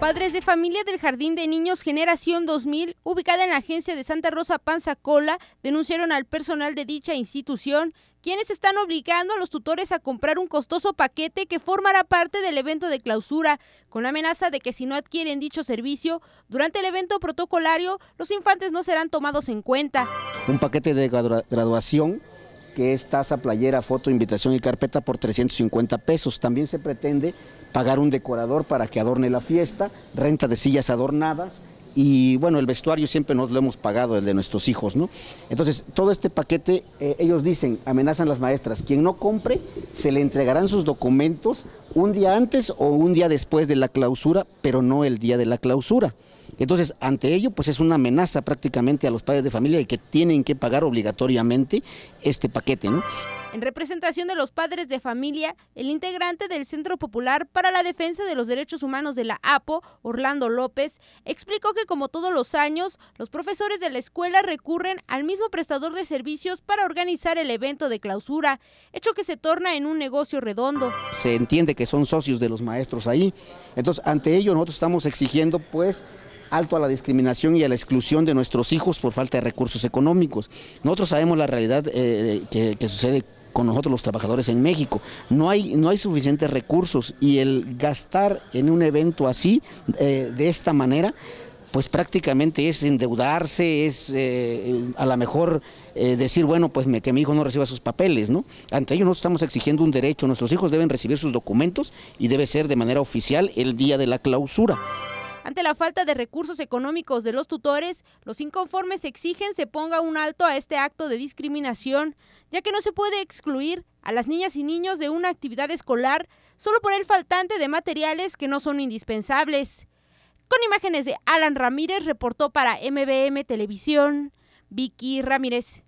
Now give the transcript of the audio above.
Padres de familia del Jardín de Niños Generación 2000, ubicada en la agencia de Santa Rosa Cola, denunciaron al personal de dicha institución, quienes están obligando a los tutores a comprar un costoso paquete que formará parte del evento de clausura, con la amenaza de que si no adquieren dicho servicio, durante el evento protocolario, los infantes no serán tomados en cuenta. Un paquete de graduación que es tasa, playera, foto, invitación y carpeta por 350 pesos. También se pretende pagar un decorador para que adorne la fiesta, renta de sillas adornadas y bueno, el vestuario siempre nos lo hemos pagado, el de nuestros hijos, ¿no? Entonces, todo este paquete, eh, ellos dicen, amenazan las maestras, quien no compre, se le entregarán sus documentos un día antes o un día después de la clausura, pero no el día de la clausura. Entonces, ante ello, pues es una amenaza prácticamente a los padres de familia y que tienen que pagar obligatoriamente este paquete, ¿no? En representación de los padres de familia, el integrante del Centro Popular para la Defensa de los Derechos Humanos de la APO, Orlando López, explicó que como todos los años, los profesores de la escuela recurren al mismo prestador de servicios para organizar el evento de clausura, hecho que se torna en un negocio redondo. Se entiende que son socios de los maestros ahí. Entonces, ante ello nosotros estamos exigiendo pues alto a la discriminación y a la exclusión de nuestros hijos por falta de recursos económicos. Nosotros sabemos la realidad eh, que, sucede con nosotros los trabajadores en México. No hay, no hay suficientes recursos y el gastar en un evento así, eh, de esta manera, pues prácticamente es endeudarse, es eh, a lo mejor eh, decir, bueno, pues que mi hijo no reciba sus papeles, ¿no? Ante ello nosotros estamos exigiendo un derecho, nuestros hijos deben recibir sus documentos y debe ser de manera oficial el día de la clausura. Ante la falta de recursos económicos de los tutores, los inconformes exigen se ponga un alto a este acto de discriminación, ya que no se puede excluir a las niñas y niños de una actividad escolar solo por el faltante de materiales que no son indispensables. Con imágenes de Alan Ramírez, reportó para MBM Televisión Vicky Ramírez.